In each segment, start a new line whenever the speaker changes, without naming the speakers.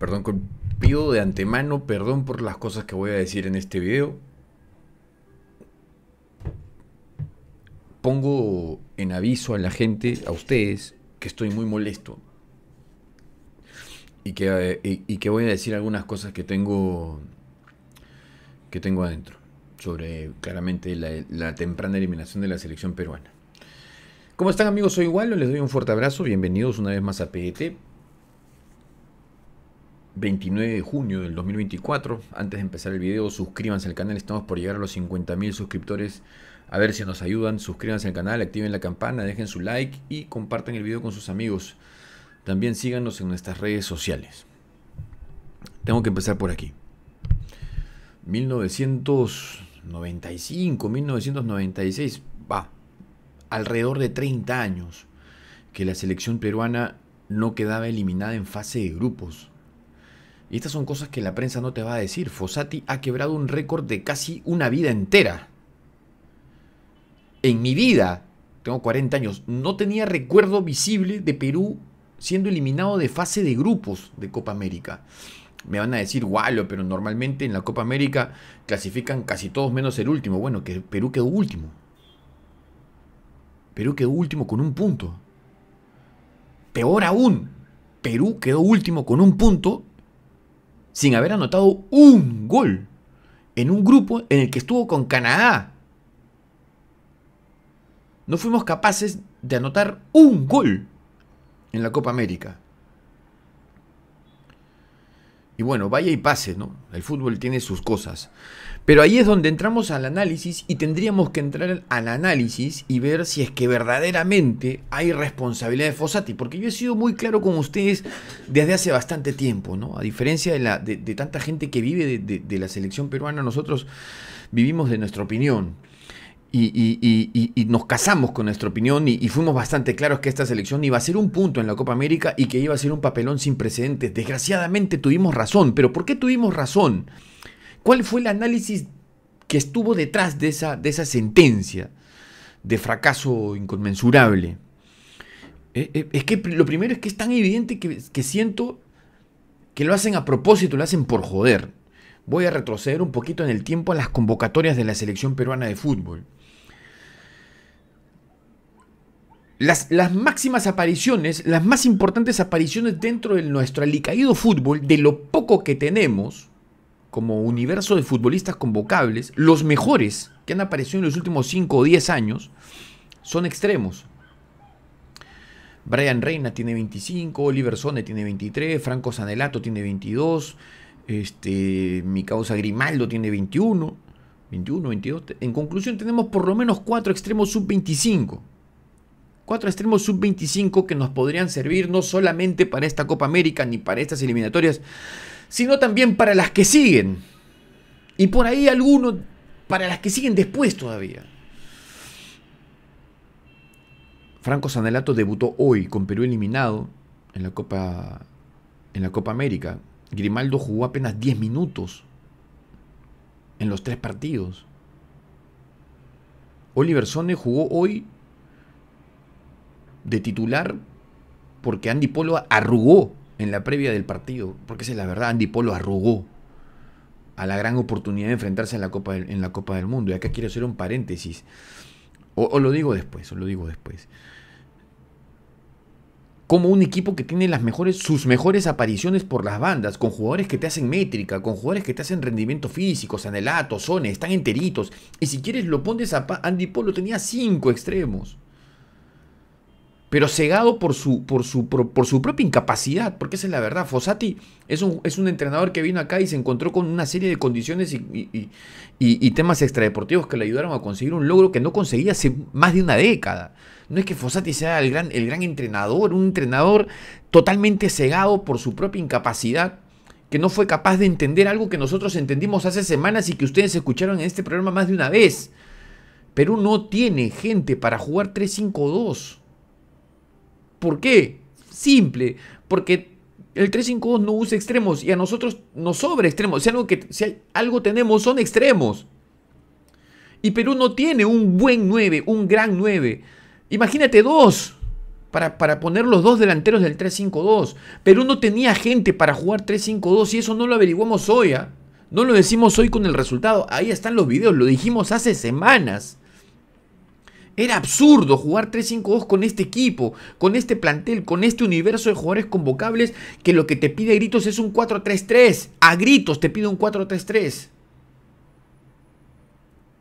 Perdón, pido de antemano perdón por las cosas que voy a decir en este video. Pongo en aviso a la gente, a ustedes, que estoy muy molesto. Y que, eh, voy a decir algunas cosas que tengo que tengo adentro sobre claramente la, temprana eliminación de la selección peruana. ¿Cómo están amigos? Soy igual, les doy un fuerte abrazo, bienvenidos una vez más a PET, 29 de junio del 2024. Antes de empezar el video, suscríbanse al canal. Estamos por llegar a los 50.000 suscriptores. A ver si nos ayudan. Suscríbanse al canal, activen la campana, dejen su like y compartan el video con sus amigos. También síganos en nuestras redes sociales. Tengo que empezar por aquí. 1995, 1996, va, alrededor de 30 años que la selección peruana no quedaba eliminada en fase de grupos y estas son cosas que la prensa no te va a decir. Fossati ha quebrado un récord de casi una vida entera. En mi vida, tengo 40 años, no tenía recuerdo visible de Perú siendo eliminado de fase de grupos de Copa América. Me van a decir, gualo, pero normalmente en la Copa América clasifican casi todos menos el último. Bueno, que Perú quedó último. Perú quedó último con un punto. Peor aún, Perú quedó último con un punto sin haber anotado un gol en un grupo en el que estuvo con Canadá. No fuimos capaces de anotar un gol en la Copa América. Y bueno, vaya y pase, ¿no? El fútbol tiene sus cosas. Pero ahí es donde entramos al análisis y tendríamos que entrar al análisis y ver si es que verdaderamente hay responsabilidad de Fossati. Porque yo he sido muy claro con ustedes desde hace bastante tiempo, ¿no? A diferencia de, la, tanta gente que vive de, de la selección peruana, nosotros vivimos de nuestra opinión y, y, y, y, nos casamos con nuestra opinión y, fuimos bastante claros que esta selección iba a ser un punto en la Copa América y que iba a ser un papelón sin precedentes. Desgraciadamente tuvimos razón, pero ¿por qué tuvimos razón? ¿Cuál fue el análisis que estuvo detrás de esa, de esa sentencia de fracaso inconmensurable? Eh, eh, es que lo primero es que es tan evidente que, que siento que lo hacen a propósito, lo hacen por joder. Voy a retroceder un poquito en el tiempo a las convocatorias de la selección peruana de fútbol. Las, máximas apariciones, las más importantes apariciones dentro de nuestro alicaído fútbol, de lo poco que tenemos como universo de futbolistas convocables, los mejores que han aparecido en los últimos 5 o 10 años son extremos. Brian Reina tiene 25, Oliver Sone tiene 23, Franco Sanelato tiene 22, este, mi Grimaldo tiene 21, 21, 22. En conclusión tenemos por lo menos 4 extremos sub 25 cuatro extremos sub-25 que nos podrían servir no solamente para esta Copa América ni para estas eliminatorias, sino también para las que siguen. Y por ahí algunos para las que siguen después todavía. Franco Sanelato debutó hoy con Perú eliminado en la Copa, en la Copa América. Grimaldo jugó apenas 10 minutos en los tres partidos. Oliver Sone jugó hoy de titular porque Andy Polo arrugó en la previa del partido, porque esa es la verdad, Andy Polo arrugó a la gran oportunidad de enfrentarse en la Copa del, en la Copa del Mundo. Y acá quiero hacer un paréntesis, o, lo digo después, o lo digo después. Como un equipo que tiene las mejores, sus mejores apariciones por las bandas, con jugadores que te hacen métrica, con jugadores que te hacen rendimiento físico, sanelato, Sone, están enteritos. Y si quieres lo pones a... Andy Polo tenía cinco extremos pero cegado por su, por su, por, su propia incapacidad, porque esa es la verdad. Fossati es un, es un, entrenador que vino acá y se encontró con una serie de condiciones y, temas extradeportivos que le ayudaron a conseguir un logro que no conseguía hace más de una década. No es que Fossati sea el gran, el gran entrenador, un entrenador totalmente cegado por su propia incapacidad que no fue capaz de entender algo que nosotros entendimos hace semanas y que ustedes escucharon en este programa más de una vez. Perú no tiene gente para jugar 3-5-2. ¿Por qué? Simple, porque el 3-5-2 no usa extremos y a nosotros nos sobra extremos. Si algo, tenemos son extremos. Y Perú no tiene un buen 9, un gran 9. Imagínate dos. Para, poner los dos delanteros del 3-5-2. Perú no tenía gente para jugar 3-5-2 y eso no lo averiguamos hoy. ¿ah? No lo decimos hoy con el resultado. Ahí están los videos, lo dijimos hace semanas. Era absurdo jugar 3-5-2 con este equipo, con este plantel, con este universo de jugadores convocables que lo que te pide a gritos es un 4-3-3. A gritos te pide un 4-3-3.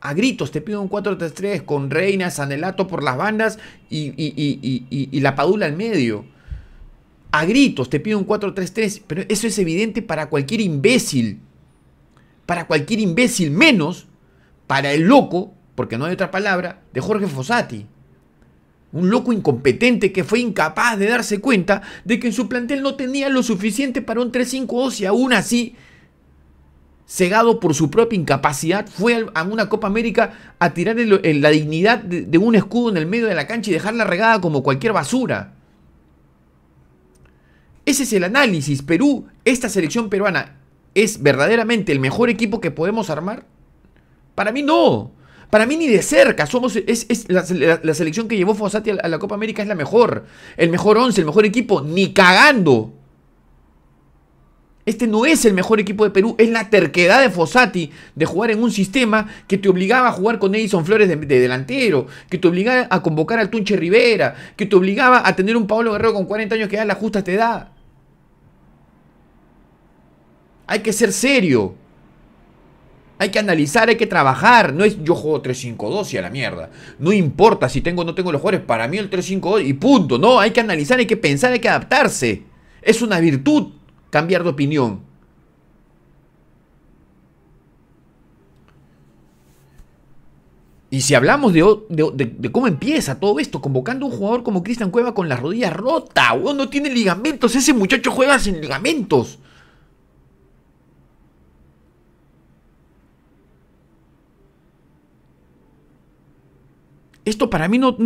A gritos te pide un 4-3-3 con Reina, Sanelato por las bandas y, la Padula en medio. A gritos te pide un 4-3-3, pero eso es evidente para cualquier imbécil. Para cualquier imbécil, menos para el loco porque no hay otra palabra, de Jorge Fossati. Un loco incompetente que fue incapaz de darse cuenta de que en su plantel no tenía lo suficiente para un 3-5-2 y aún así, cegado por su propia incapacidad, fue a una Copa América a tirar la dignidad de un escudo en el medio de la cancha y dejarla regada como cualquier basura. Ese es el análisis. Perú, esta selección peruana, ¿es verdaderamente el mejor equipo que podemos armar? Para mí no. Para mí ni de cerca, somos la, selección que llevó Fossati a la, Copa América es la mejor, el mejor 11, el mejor equipo, ni cagando. Este no es el mejor equipo de Perú, es la terquedad de Fossati de jugar en un sistema que te obligaba a jugar con Edison Flores de, delantero, que te obligaba a convocar al Tunche Rivera, que te obligaba a tener un Pablo Guerrero con 40 años que da la justa te da. Hay que ser serio. Hay que analizar, hay que trabajar. No es yo juego 3-5-2 y a la mierda. No importa si tengo o no tengo los jugadores. Para mí el 3-5-2 y punto. No, hay que analizar, hay que pensar, hay que adaptarse. Es una virtud cambiar de opinión. Y si hablamos de, cómo empieza todo esto, convocando a un jugador como Cristian Cueva con las rodillas rotas, no tiene ligamentos, ese muchacho juega sin ligamentos. Esto para mí no,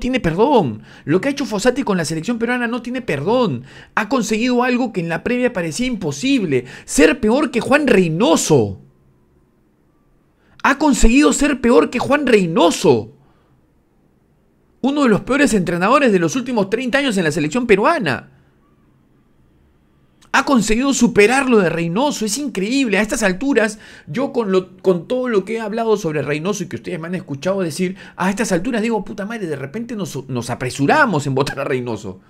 tiene perdón. Lo que ha hecho Fossati con la selección peruana no tiene perdón. Ha conseguido algo que en la previa parecía imposible. Ser peor que Juan Reynoso. Ha conseguido ser peor que Juan Reynoso. Uno de los peores entrenadores de los últimos 30 años en la selección peruana ha conseguido superar lo de Reynoso. Es increíble. A estas alturas, yo con, todo lo que he hablado sobre Reynoso y que ustedes me han escuchado decir, a estas alturas digo, puta madre, de repente nos, apresuramos en votar a Reynoso.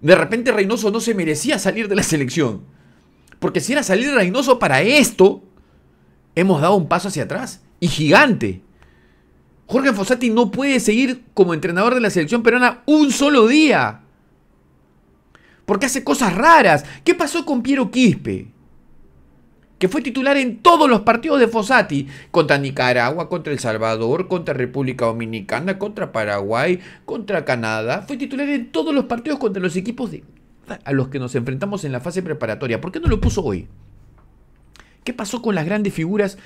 De repente Reynoso no se merecía salir de la selección. Porque si era salir Reynoso para esto, hemos dado un paso hacia atrás. Y gigante. Jorge Fossati no puede seguir como entrenador de la selección peruana un solo día porque hace cosas raras. ¿Qué pasó con Piero Quispe? Que fue titular en todos los partidos de Fossati, contra Nicaragua, contra El Salvador, contra República Dominicana, contra Paraguay, contra Canadá. Fue titular en todos los partidos contra los equipos a los que nos enfrentamos en la fase preparatoria. ¿Por qué no lo puso hoy? ¿Qué pasó con las grandes figuras,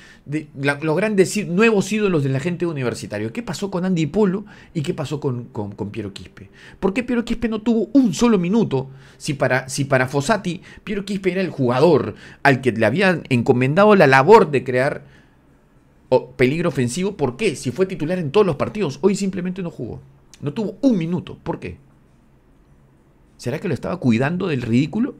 los grandes nuevos ídolos de la gente universitaria? ¿Qué pasó con Andy Polo y qué pasó con, Piero Quispe? ¿Por qué Piero Quispe no tuvo un solo minuto? Si para, si para Fossati, Piero Quispe era el jugador al que le habían encomendado la labor de crear peligro ofensivo, ¿por qué? Si fue titular en todos los partidos, hoy simplemente no jugó. No tuvo un minuto. ¿Por qué? ¿Será que lo estaba cuidando del ridículo?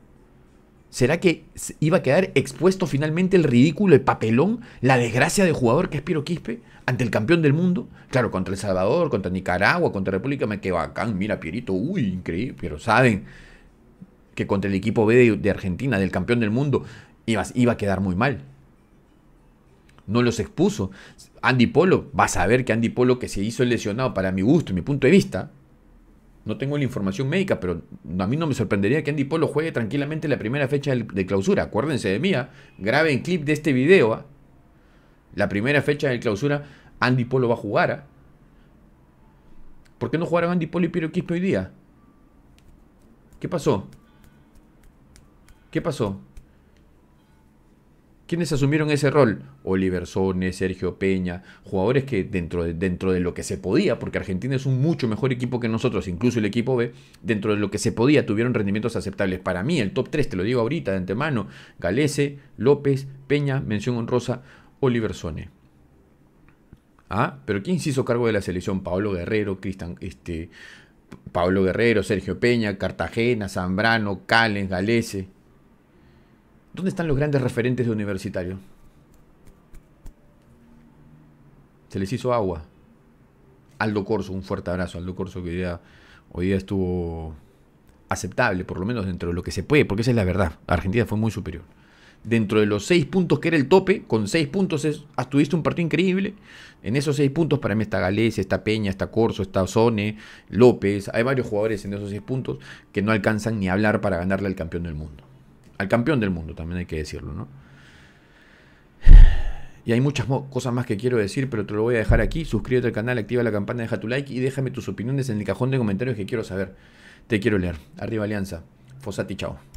¿Será que iba a quedar expuesto finalmente el ridículo, el papelón, la desgracia de jugador que es Piero Quispe ante el campeón del mundo? Claro, contra El Salvador, contra Nicaragua, contra República Mexicana. bacán, mira Pierito, uy, increíble, pero saben que contra el equipo B de, Argentina, del campeón del mundo, iba, iba, a quedar muy mal. No los expuso. Andy Polo, vas a ver que Andy Polo que se hizo lesionado para mi gusto, mi punto de vista, no tengo la información médica, pero a mí no me sorprendería que Andy Polo juegue tranquilamente la primera fecha de clausura. Acuérdense de mí, ¿ah? graben clip de este video. ¿ah? La primera fecha de clausura, Andy Polo va a jugar. ¿ah? ¿Por qué no jugaron Andy Polo y Piero Quispe hoy día? ¿Qué pasó? ¿Qué pasó? ¿Quiénes asumieron ese rol? Oliver Sergio Peña, jugadores que dentro de, dentro de lo que se podía, porque Argentina es un mucho mejor equipo que nosotros, incluso el equipo B, dentro de lo que se podía tuvieron rendimientos aceptables. Para mí, el top 3, te lo digo ahorita de antemano, Galese, López, Peña, mención honrosa, Oliver Sone. ¿Ah? Pero ¿quién se hizo cargo de la selección? Pablo Guerrero, Cristian, este, Pablo Guerrero, Sergio Peña, Cartagena, Zambrano, Calen, Galese. ¿Dónde están los grandes referentes de universitario? Se les hizo agua. Aldo Corso, un fuerte abrazo. Aldo Corso que hoy día, hoy día estuvo aceptable, por lo menos dentro de lo que se puede, porque esa es la verdad. Argentina fue muy superior. Dentro de los seis puntos que era el tope, con seis puntos es, ah, tuviste un partido increíble. En esos seis puntos para mí está Gales, está Peña, está Corso, está Zone, López. Hay varios jugadores en esos seis puntos que no alcanzan ni hablar para ganarle al campeón del mundo al campeón del mundo, también hay que decirlo, ¿no? Y hay muchas cosas más que quiero decir, pero te lo voy a dejar aquí. Suscríbete al canal, activa la campana, deja tu like y déjame tus opiniones en el cajón de comentarios que quiero saber. Te quiero leer. Arriba Alianza. Fosati, chao.